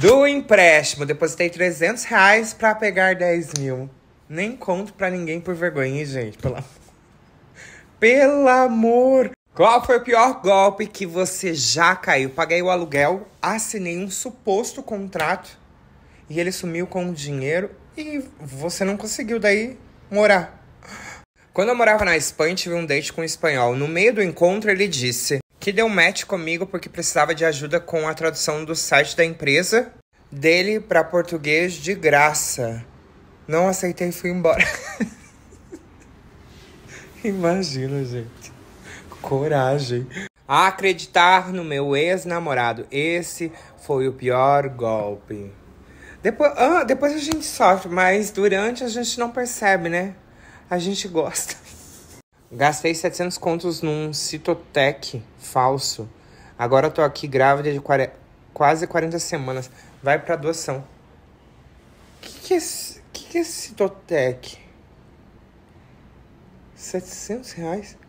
Do empréstimo, depositei 300 reais pra pegar 10 mil. Nem conto pra ninguém por vergonha, gente? Pelo amor. Pelo amor. Qual foi o pior golpe que você já caiu? Paguei o aluguel, assinei um suposto contrato e ele sumiu com o dinheiro e você não conseguiu daí morar. Quando eu morava na Espanha, tive um date com um espanhol. No meio do encontro, ele disse: que deu match comigo porque precisava de ajuda com a tradução do site da empresa dele para português de graça. Não aceitei e fui embora. Imagina, gente. Coragem. Acreditar no meu ex-namorado. Esse foi o pior golpe. Depois, ah, depois a gente sofre, mas durante a gente não percebe, né? A gente gosta. Gastei 700 contos num Citotec falso. Agora tô aqui grávida de quase 40 semanas. Vai pra doação. Que que é, que que é Citotec? 700 reais?